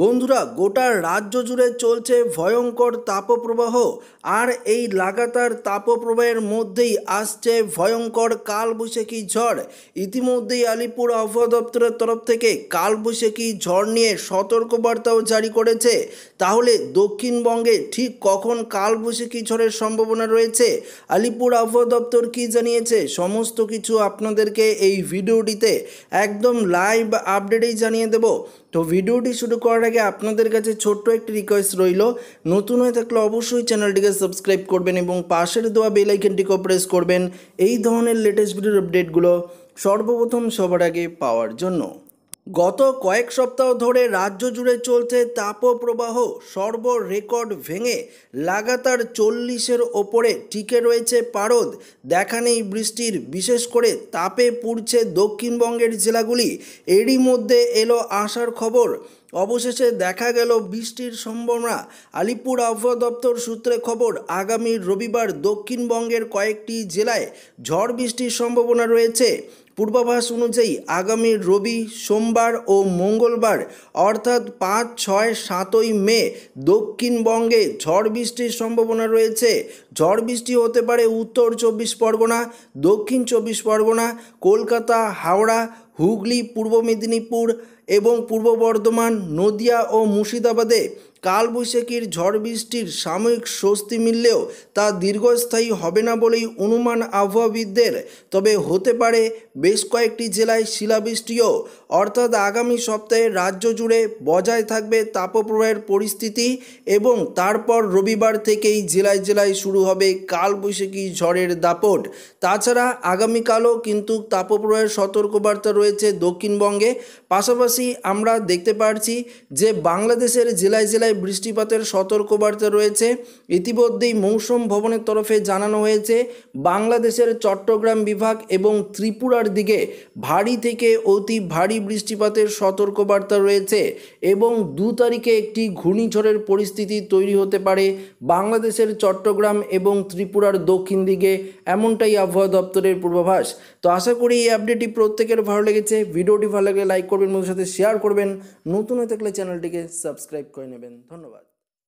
বন্ধুরা গোটা রাজ্য জুড়ে চলছে ভয়ঙ্কর তাপপ্রবাহ আর এই লাগাতার তাপপ্রবাহের মধ্যেই আসছে ভয়ঙ্কর কালবৈশাখী ঝড় ইতিমধ্যেই আলিপুর আবহাওয়া দপ্তরের তরফ থেকে কালবৈশাখী ঝড় নিয়ে সতর্কবার্তাও জারি করেছে তাহলে দক্ষিণবঙ্গে ঠিক কখন কালবৈশাখী ঝড়ের সম্ভাবনা রয়েছে আলিপুর আবহাওয়া দপ্তর কি জানিয়েছে সমস্ত কিছু আপনাদেরকে এই ভিডিওটিতে একদম লাইভ আপডেটেই জানিয়ে দেব তো ভিডিওটি শুরু করার আগে আপনাদের কাছে ছোট্ট একটি রিকোয়েস্ট রইল নতুন হয়ে থাকলে অবশ্যই চ্যানেলটিকে সাবস্ক্রাইব করবেন এবং পাশের দেওয়া বেল প্রেস করবেন এই ধরনের লেটেস্ট ভিডিওর আপডেটগুলো সর্বপ্রথম সবার আগে পাওয়ার জন্য গত কয়েক সপ্তাহ ধরে রাজ্য জুড়ে চলছে তাপপ্রবাহ সর্ব রেকর্ড ভেঙে লাগাতার চল্লিশের ওপরে টিকে রয়েছে পারদ দেখা নেই বৃষ্টির বিশেষ করে তাপে পুড়ছে দক্ষিণবঙ্গের জেলাগুলি এরই মধ্যে এলো আসার খবর অবশেষে দেখা গেল বৃষ্টির সম্ভাবনা আলিপুর আবহাওয়া দপ্তর সূত্রে খবর আগামী রবিবার দক্ষিণবঙ্গের কয়েকটি জেলায় ঝড় বৃষ্টির সম্ভাবনা রয়েছে পূর্বাভাস অনুযায়ী আগামী রবি সোমবার ও মঙ্গলবার অর্থাৎ পাঁচ ছয় সাতই মে দক্ষিণবঙ্গে ঝড় বৃষ্টির সম্ভাবনা রয়েছে ঝড় বৃষ্টি হতে পারে উত্তর চব্বিশ পরগনা দক্ষিণ চব্বিশ পরগনা কলকাতা হাওড়া হুগলি পূর্ব মেদিনীপুর এবং পূর্ব বর্ধমান নদিয়া ও মুর্শিদাবাদে কালবৈশাখীর ঝড় বৃষ্টির সাময়িক স্বস্তি মিললেও তা দীর্ঘস্থায়ী হবে না বলেই অনুমান আবহাওয়াবিদদের তবে হতে পারে বেশ কয়েকটি জেলায় শিলাবৃষ্টিও অর্থাৎ আগামী সপ্তাহে রাজ্য জুড়ে বজায় থাকবে তাপপ্রবাহের পরিস্থিতি এবং তারপর রবিবার থেকেই জেলায় জেলায় শুরু হবে কালবৈশাখী ঝড়ের দাপট তাছাড়া আগামীকালও কিন্তু তাপপ্রবাহের সতর্কবার্তা রয়েছে দক্ষিণবঙ্গে পাশাপাশি আমরা দেখতে পারছি যে বাংলাদেশের জেলায় জেলায় জেলায় বৃষ্টিপাতের সতর্কবার্তা রয়েছে ইতিমধ্যেই মৌসুম ভবনের তরফে জানানো হয়েছে বাংলাদেশের চট্টগ্রাম বিভাগ এবং ত্রিপুরার দিকে ভারী থেকে অতি ভারী বৃষ্টিপাতের সতর্কবার্তা রয়েছে এবং দু তারিখে একটি ঘূর্ণিঝড়ের পরিস্থিতি তৈরি হতে পারে বাংলাদেশের চট্টগ্রাম এবং ত্রিপুরার দক্ষিণ দিকে এমনটাই আবহাওয়া দপ্তরের পূর্বাভাস তো আশা করি এই আপডেটটি প্রত্যেকের ভালো লেগেছে ভিডিওটি ভালো লাগলে লাইক করবেন মোদের সাথে শেয়ার করবেন নতুন হয়ে থাকলে চ্যানেলটিকে সাবস্ক্রাইব করে নেবেন ধন্যবাদ